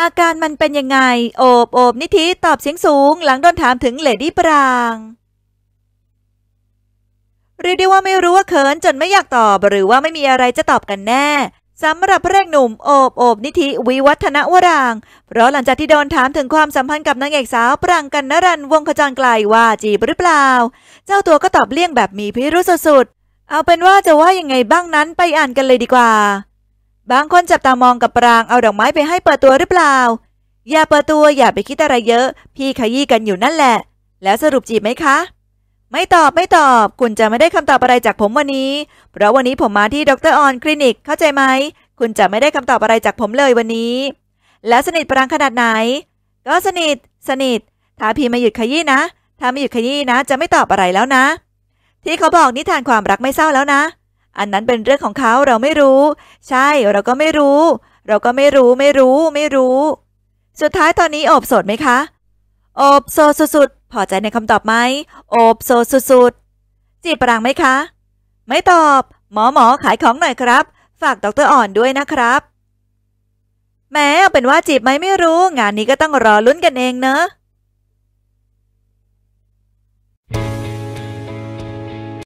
อาการมันเป็นยังไง โอบ โอบนิธิตอบเสียงสูงหลังโดนถามถึงเลดี้ปรางเรียกได้ว่าไม่รู้ว่าเขินจนไม่อยากตอบหรือว่าไม่มีอะไรจะตอบกันแน่สำหรับพระเอกหนุ่มโอบ โอบนิธิวิวัฒนวราง เพราะหลังจากที่โดนถามถึงความสัมพันธ์กับนางเอกสาวปรางกันนรันวงขจรไกลว่าจีบหรือเปล่า เจ้าตัวก็ตอบเลี่ยงแบบมีพิรุษสุดๆเอาเป็นว่าจะว่ายังไงบ้างนั้นไปอ่านกันเลยดีกว่าบางคนจับตามองกับปรางเอาดอกไม้ไปให้เปิดตัวหรือเปล่า อย่าเปิดตัวอย่าไปคิดอะไรเยอะ พี่ขยี้กันอยู่นั่นแหละ แล้วสรุปจีบไหมคะ ไม่ตอบไม่ตอบ คุณจะไม่ได้คำตอบอะไรจากผมวันนี้ เพราะวันนี้ผมมาที่ดรออนคลินิกเข้าใจไหมคุณจะไม่ได้คำตอบอะไรจากผมเลยวันนี้ แล้วสนิทปรางขนาดไหน ก็สนิท สนิทถ้าพี่ไม่หยุดขยี้นะ ถ้าไม่หยุดขยี้นะ จะไม่ตอบอะไรแล้วนะ ที่เขาบอกนิทานความรักไม่เศร้าแล้วนะอันนั้นเป็นเรื่องของเขาเราไม่รู้ ใช่เราก็ไม่รู้ เราก็ไม่รู้ไม่รู้ ไม่รู้ สุดท้ายตอนนี้อบสดไหมคะอบโซสุด ๆ พอใจในคำตอบไหมอบโซสุดๆจีบปรังไหมคะ ไม่ตอบ หมอหมอขายของหน่อยครับ ฝากดรอ่อนด้วยนะครับ แม้เป็นว่าจีบไหมไม่รู้ งานนี้ก็ต้องรอลุ้นกันเองเนอะ